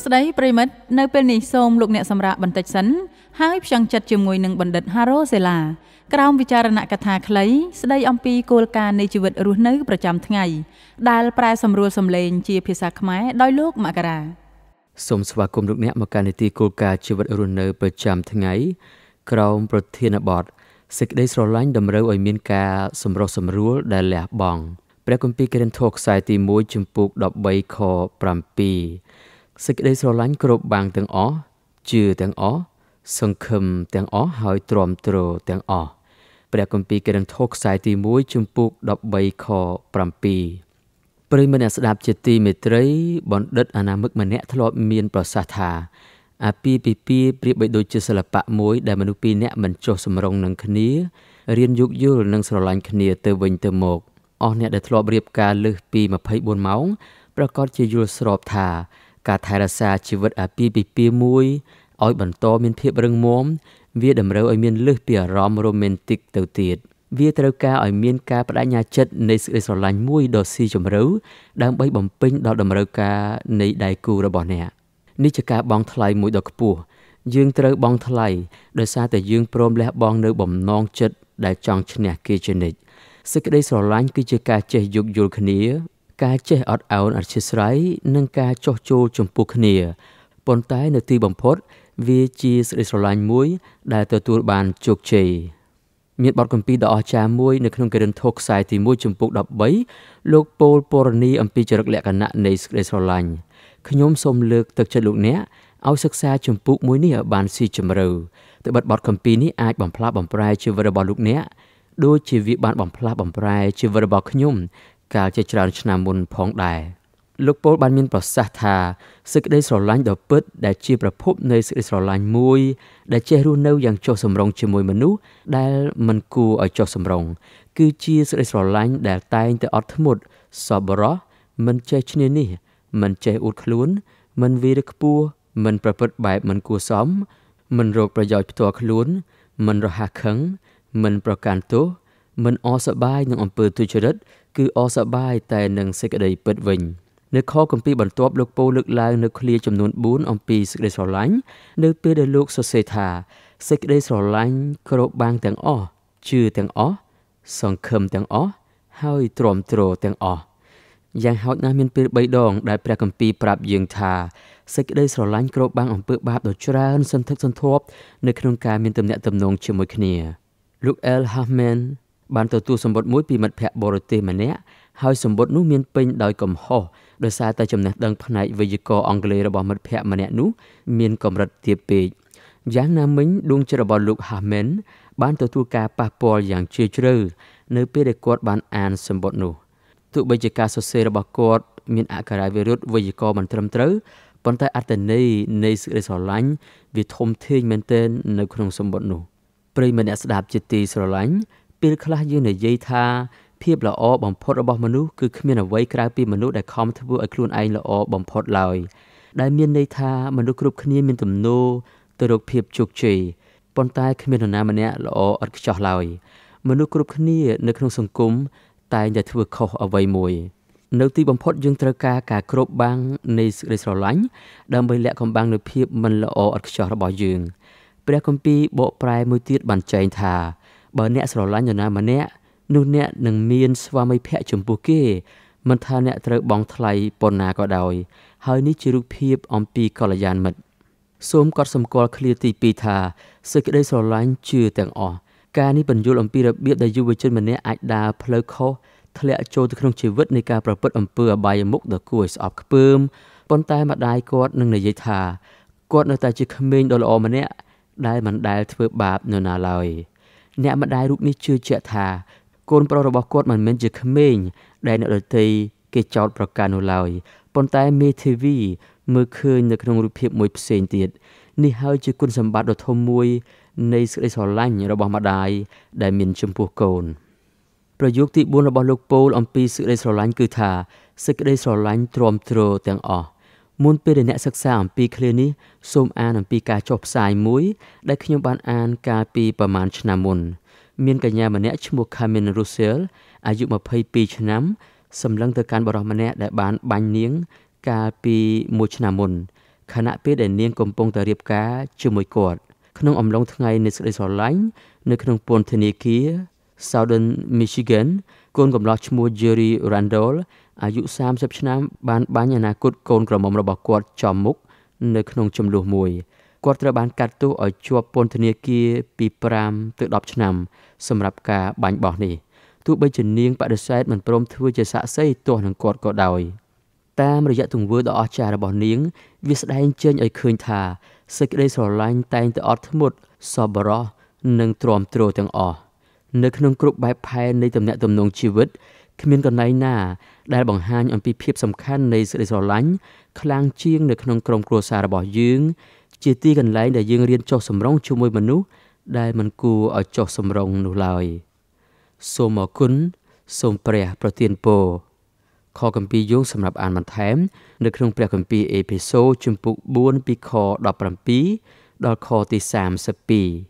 សួស្តីប្រិមិត្តនៅពេលនេះសូមលោកអ្នកសម្រាប់បន្តិចសិន ហើយផ្ចង់ចិត្តជាមួយនឹងបណ្ឌិត Haro Sela ក្រោមវិចារណកថាខ្លីស្ដីអំពីគោលការណ៍នៃជីវិតរស់នៅ ប្រចាំថ្ងៃដែលប្រែសម្រួលសម្លេងជាភាសាខ្មែរដោយលោកមករាសូមស្វាគមន៍លោកអ្នកមកកាន់នីតិគោលការណ៍ជីវិតរស់នៅប្រចាំថ្ងៃ ក្រោមប្រធានបទសេចក្តីស្រឡាញ់តម្រូវឲ្យមានការសម្រុះសម្រួល ដែលលះបង់ព្រះគម្ពីរកេរិនថូខ្សែទី1ចំពោះ13ខ7សេចក្តីស្រឡាញ់គ្រប់បាំងទាំងអស់ជឿទាំងអស់សង្ឃឹមទាំងអស់ហើយទ្រាំទ្រទាំងអស់ព្រះគម្ពីរកិរិនថូខ្សែទី1ជំពូក13ខ7ប្រិយមិត្តអ្នកស្ដាប់ជាទីមេត្រីបណ្ឌិតអនាមិកម្នាក់ធ្លាប់មាន ប្រសាសន៍ថាអាពាហ៍ពិពាហ៍ប្រៀបបីដូចជាសិល្បៈមួយដែលមនុស្សពីរនាក់មិនចុះសម្រុងនឹងគ្នារៀនយោគយល់និងស្រឡាញ់គ្នាទៅវិញទៅមកអស់អ្នកដែលធ្លាប់រៀបការលើសពី24ម៉ោងប្រកាសជាយល់ស្របថាការថែរក្សាជីវិតអាពាហ៍ពិពាហ៍មួយឲ្យបន្តមានភាពរឹងមាំវាតម្រូវឲ្យមានលឹះពីអារម្មណ៍រ៉ូមែនទិកទៅទៀតវាត្រូវការឲ្យមានការបដិញ្ញាចិត្តនៃសេចក្តីស្រឡាញ់មួយដ៏ស៊ីជម្រៅដើម្បីបំពេញដល់តម្រូវការនៃដៃគូរបស់អ្នកនេះជាការបងថ្លៃមួយដ៏ខ្ពស់យើងត្រូវបងថ្លៃដោយសារតែយើងព្រមលះបង់នៅ បំណងចិត្តដែលចង់ឈ្នះគេជានិច្ចសេចក្តីស្រឡាញ់គឺជាការចេះយោគយល់គ្នាការចេះអត់ឱនអធ្យាស្រ័យនិងការចោះចូលចំពោះគ្នាប៉ុន្តែនៅទីបំផុតវាជាសេចក្តីស្រឡាញ់មួយ ដែលទទួលបានជោគជ័យមានបទគម្ពីរដ៏អស្ចារ្យមួយនៅក្នុងកិរិនថូខ្សែទី1ចំពុក13លោកពូលពរនីអំពីចរិតលក្ខណៈនៃសេចក្តីស្រឡាញ់ខ្ញុំសូមលើកទឹកចិត្តលោកអ្នកឲ្យសិក្សាចំពុកមួយនេះឲ្យបានស៊ីជម្រៅទៅបិទបទគម្ពីរនេះអាចបំផ្លាស់បំប្រែជីវិតរបស់លោកអ្នកដូចជាវាបានបំផ្លាស់បំប្រែជីវិតរបស់ខ្ញុំកាលជាច្រើនឆ្នាំមុនផងដែរលោកពូលបានមានប្រសាសន៍ថាសេចក្តីស្រឡាញ់ដ៏ពិតដែលជាប្រភពនៃសេចក្តីស្រឡាញ់មួយ ដែលចេះរស់នៅយ៉ាងចុះសម្រុងជាមួយមនុស្សដែលមិនគួរឲ្យចុះសម្រុងគឺជាសេចក្តីស្រឡាញ់ដែលតែងតែអត់ធ្មត់សប្បុរសមិនចេះឈ្នានីសមិនចេះអួតខ្លួនមិនវារខ្ពស់មិនប្រព្រឹត្តបែបមិនគួរសមមិនរកប្រយោជន៍ផ្ទាល់ខ្លួន មិនរហ័សខឹងមិនប្រកាន់ទោសមិនអសប្បាយនឹងអំពើទុច្ចរិតគឺអសប្បាយតែនឹងសេចក្តីពិតវិញនៅខគម្ពីរបន្ទាប់លោកពូលើកឡើងនៅឃ្លាចំនួន4អំពីសេចក្តីស្រឡាញ់នៅពេលដែលលោកសរសេរថាសេចក្តីស្រឡាញ់គ្របបាំងទាំងអស់ជឿទាំងអស់សង្ឃឹមទាំងអស់ហើយទ្រាំទ្រទាំងអស់យ៉ាងហោចណាស់មានពេល3ដងដែលព្រះគម្ពីរប្រាប់យើងថាសេចក្តីស្រឡាញ់គ្របបាំងអំពើ បាបដ៏ច្រើនសន្ធឹកសន្ធាប់នៅក្នុងការមានទំនាក់ទំនងជាមួយគ្នាលោក L Huffman បានទទួលសម្បត្តិមួយពីមិត្តភ័ក្តិបរទេសម្នាក់ហើយសម្បត្តិនោះមានពេញដោយកំហុសដោយសារតែចំណេះដឹងផ្នែកវេយ្យាករណ៍អង់គ្លេសរបស់មិត្តភ័ក្តិម្នាក់នោះមានកម្រិតទាបពេកយ៉ាងណាមិញដួងចិត្តរបស់លោក Hamen បានទទួលការប៉ះពាល់យ៉ាងជ្រាលជ្រៅនៅពេលដែលគាត់បានអានសម្បត្តិនោះទោះបីជាការសរសេររបស់គាត់មានអក្ខរាវិរុទ្ធវេយ្យាករណ៍មិនត្រឹមត្រូវប៉ុន្តែអត្តន័យនៃសេចក្តីស្រឡាញ់វាធំធេងមែនទែននៅក្នុងសម្បត្តិនោះប្រិយមិត្តអ្នកស្ដាប់ជាទីស្រឡាញ់ពេលខ្លះយើងនិយាយថាភាពល្អបំផុតរបស់មនុស្សគឺគ្មានអ្វីក្រៅពីមនុស្សដែលខំធ្វើឲ្យខ្លួនឯងល្អបំផុតឡើយដែលមានន័យថាមនុស្សគ្រប់គ្នា មានទំនោរទៅរកភាពជោគជ័យប៉ុន្តែ គ្មាននរណាម្នាក់ល្អឥតខ្ចោះឡើយមនុស្សគ្រប់គ្នា នៅក្នុងសង្គមតែងតែធ្វើខុសអ្វីមួយនៅទី បំផុត យើងត្រូវការការគ្របបាំងនៃសេចក្តីស្រឡាញ់ដើម្បីលាក់កំបាំងនូវភាពមិនល្អឥតខ្ចោះរបស់យើងព្រះគម្ពីរបកប្រែ មួយទៀតបានចែងថាបើអ្នកស្រឡាញ់នរណាម្នាក់នោះអ្នកនឹងមានស្វាមីភក្តិចំពោះគេមិនថាអ្នកត្រូវបងថ្លៃប៉ុណ្ណាក៏ដោយ ហើយនេះជារូបភាពអំពីកល្យានមិត្តសូមកត់សម្គាល់ឃ្លាទី2ថាសេចក្តីស្រឡាញ់ជឿទាំងអស់ការនេះបញ្យល់អំពីរបៀបដែលយុវជនម្នាក់អាចដើរផ្លូវខុសធ្លាក់ចូលទៅក្នុងជីវិតនៃការប្រព្រឹត្តអំពើអបាយមុខដ៏គួរឲ្យស្អប់ខ្ពើមប៉ុន្តែម្ដាយគាត់នឹងនិយាយថាគាត់នៅតែជាក្មេងដ៏ល្អម្នាក់ដែលមិនដែលធ្វើបាបនរណាឡើយ។អ្នកម្ដាយរូបនេះជឿជាក់ថាកូនប្រុសរបស់គាត់មិនមែនជាក្មេង ដែលអ្នកដទៃគេចោទប្រកាន់នោះឡើយប៉ុន្តែមេធាវីមើលឃើញនៅក្នុងរូបភាពមួយផ្សេងទៀតនេះហើយជាគុណសម្បត្តិដ៏ធំមួយ នៃសេចក្តីស្រឡាញ់របស់ម្ដាយដែល មានចំពោះកូន ប្រយោគទី4របស់លោកពូលអំពីសេចក្តីស្រឡាញ់គឺថាសេចក្តីស្រឡាញ់ទ្រាំទ្រទាំងអស់មុនពេលដែលអ្នកសិក្សាអំពីឃ្លានេះសូមអានអំពីការចុះផ្សាយមួយ ដែលខ្ញុំបានអានកាលពីប្រមាណឆ្នាំមុន មានកញ្ញាម្នាក់ឈ្មោះ Carmen Russell អាយុ22ឆ្នាំសម្លឹងទៅកាន់បរិសម្នាក់ដែលបានបាញ់នាង កាលពីមួយឆ្នាំមុនខណៈពេលដែលនាងកំពុងតែរៀបការជាមួយគាត់ក្នុងអំឡុងថ្ងៃនៃសេចក្តីស្រឡាញ់នៅក្នុងពន្ធនាគារ Southern Michigan កូនកំលោះឈ្មោះ Jerry Randall អាយុ30ឆ្នាំបានបាញ់អនាគតកូនក្រមុំរបស់គាត់ចំមុខនៅក្នុងចំនួនមួយគាត់ត្រូវបានកាត់ទោសឲ្យជាប់ពន្ធនាគារពី5ទៅ10ឆ្នាំសម្រាប់ការបាញ់បោះនេះទោះបីជានាងបដិសេធមិនព្រមធ្វើជាសាក្សីទាស់នឹងគាត់ក៏ដោយ តាមរយៈទង្វើដ៏អស្ចារ្យរបស់នាងវាស្ដែងចេញឲ្យឃើញថាសេចក្តីស្រឡាញ់តែងតែអត់ធ្មត់សប្បុរសនិងទ្រាំទ្រទាំងអស់នៅក្នុងគ្រប់បែបផែននៃទំនាក់ទំនងជីវិតគ្មានកន្លែងណា ដែលបង្ហាញអំពីភាពសំខាន់នៃសេចក្តីស្រឡាញ់ខ្លាំងជាងនៅក្នុងក្រុមគ្រួសាររបស់យើង ជាទីកន្លែងដែលយើងរៀនចុះសម្រុងជាមួយមនុស្សដែលមិនគួរឲ្យចុះសម្រុងនោះឡើយសូមអរគុណសូមព្រះប្រទានពរខគម្ពីរយោងសម្រាប់អានបន្ថែមនៅក្នុង ព្រះគម្ពីរអេភេសូជំពូក4ពីខ17ដល់ខទី32